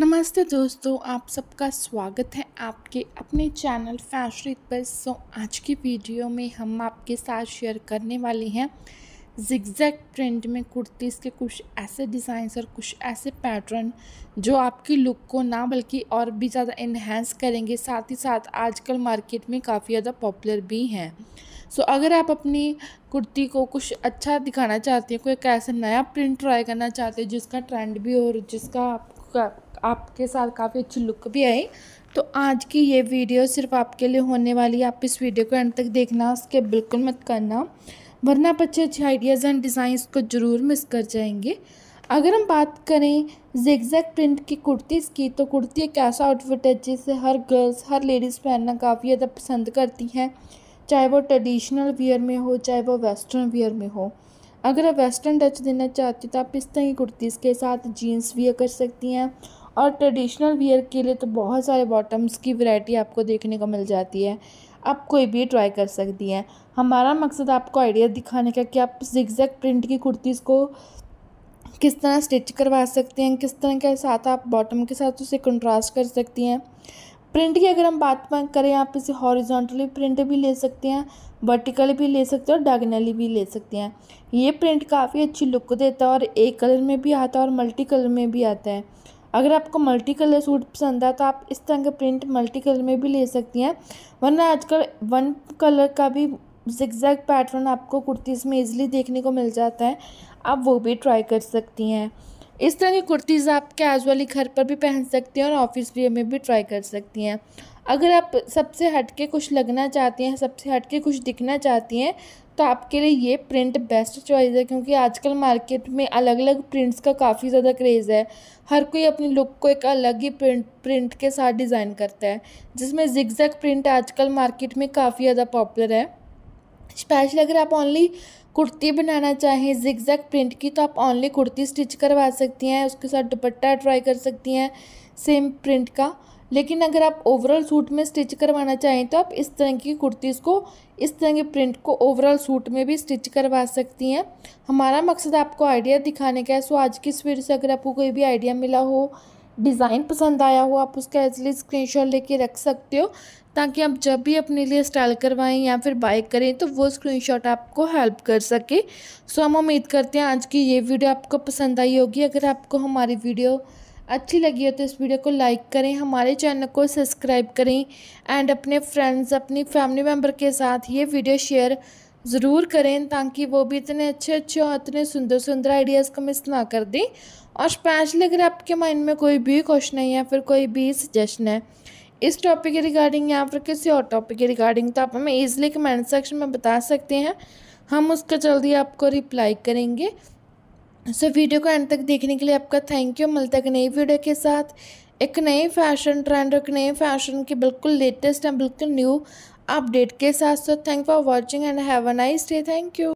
नमस्ते दोस्तों आप सबका स्वागत है आपके अपने चैनल फैशन पर सो आज की वीडियो में हम आपके साथ शेयर करने वाले हैं जिगजैग प्रिंट में कुर्तीज़ के कुछ ऐसे डिज़ाइंस और कुछ ऐसे पैटर्न जो आपकी लुक को ना बल्कि और भी ज़्यादा इन्हेंस करेंगे साथ ही साथ आजकल मार्केट में काफ़ी ज़्यादा पॉपुलर भी हैं सो so, अगर आप अपनी कुर्ती को कुछ अच्छा दिखाना चाहते हैं कोई एक ऐसा नया प्रिंट ट्राई करना चाहते हैं जिसका ट्रेंड भी हो और जिसका आपका आपके साथ काफ़ी अच्छी लुक भी आई तो आज की ये वीडियो सिर्फ आपके लिए होने वाली है आप इस वीडियो को एंड तक देखना उसके बिल्कुल मत करना वरना आप अच्छे अच्छे आइडियाज़ एंड डिज़ाइंस को ज़रूर मिस कर जाएंगे अगर हम बात करें जेगजैक प्रिंट की कुर्तीज़ की तो कुर्ती एक ऐसा आउटफिट है जिसे हर गर्ल्स हर लेडीज़ पहनना काफ़ी ज़्यादा पसंद करती हैं चाहे वो ट्रेडिशनल वियर में हो चाहे वो वेस्टर्न वियर में हो अगर आप वेस्टर्न टच देना चाहती हो तो आप इस तरह की कुर्तीज़ के साथ जीन्स वियर कर सकती हैं और ट्रेडिशनल वियर के लिए तो बहुत सारे बॉटम्स की वैरायटी आपको देखने को मिल जाती है आप कोई भी ट्राई कर सकती हैं हमारा मकसद आपको आइडिया दिखाने का कि आप जिक्जैक प्रिंट की कुर्तीज़ को किस तरह स्टिच करवा सकते हैं किस तरह के साथ आप बॉटम के साथ उसे कंट्रास्ट कर सकती हैं प्रिंट की अगर हम बात करें आप इसे हॉरिजॉन्टली प्रिंट भी ले सकते हैं वर्टिकली भी ले सकते हैं और डायगनली भी ले सकते हैं ये प्रिंट काफ़ी अच्छी लुक देता है और एक कलर में भी आता है और मल्टी कलर में भी आता है अगर आपको मल्टी कलर सूट पसंद है तो आप इस तरह के प्रिंट मल्टी कलर में भी ले सकती हैं वरना आजकल वन कलर का भी जिक्जैग पैटर्न आपको कुर्तीज़ में इजीली देखने को मिल जाता है आप वो भी ट्राई कर सकती हैं इस तरह की कुर्तीज़ आप कैजुअली घर पर भी पहन सकती हैं और ऑफिस वेयर में भी ट्राई कर सकती हैं अगर आप सबसे हटके कुछ लगना चाहती हैं सबसे हटके कुछ दिखना चाहती हैं तो आपके लिए ये प्रिंट बेस्ट चॉइस है क्योंकि आजकल मार्केट में अलग अलग प्रिंट्स का काफ़ी ज़्यादा क्रेज़ है हर कोई अपनी लुक को एक अलग ही प्रिंट प्रिंट के साथ डिज़ाइन करता है जिसमें जिगजैग प्रिंट आजकल मार्केट में काफ़ी ज़्यादा पॉपुलर है स्पेशल अगर आप ओनली कुर्ती बनाना चाहें जिगजैग प्रिंट की तो आप ओनली कुर्ती स्टिच करवा सकती हैं उसके साथ दुपट्टा ट्राई कर सकती हैं सेम प्रिंट का लेकिन अगर आप ओवरऑल सूट में स्टिच करवाना चाहें तो आप इस तरह की कुर्तीज़ को इस तरह के प्रिंट को ओवरऑल सूट में भी स्टिच करवा सकती हैं हमारा मकसद आपको आइडिया दिखाने का है सो आज की स्वीर से अगर आपको कोई भी आइडिया मिला हो डिज़ाइन पसंद आया हो आप उसका स्क्रीन शॉट लेके रख सकते हो ताकि आप जब भी अपने लिए स्टाइल करवाएं या फिर बाइक करें तो वो स्क्रीनशॉट आपको हेल्प कर सके सो हम उम्मीद करते हैं आज की ये वीडियो आपको पसंद आई होगी अगर आपको हमारी वीडियो अच्छी लगी हो तो इस वीडियो को लाइक करें हमारे चैनल को सब्सक्राइब करें एंड अपने फ्रेंड्स अपनी फैमिली मेम्बर के साथ ये वीडियो शेयर ज़रूर करें ताकि वो भी इतने अच्छे अच्छे और इतने सुंदर सुंदर आइडियाज़ को मिस ना कर दें और स्पेशली अगर आपके माइंड में कोई भी क्वेश्चन है या फिर कोई भी सजेशन है इस टॉपिक के रिगार्डिंग या फिर किसी और टॉपिक के रिगार्डिंग तो आप हमें ईजिली कमेंट सेक्शन में बता सकते हैं हम उसका जल्दी आपको रिप्लाई करेंगे सो so, वीडियो को एंड तक देखने के लिए आपका थैंक यू मिलता है एक नई वीडियो के साथ एक नए फैशन ट्रेंड एक नए फैशन के बिल्कुल लेटेस्ट एंड बिल्कुल न्यू अपडेट के साथ so thank for watching and have a nice day thank you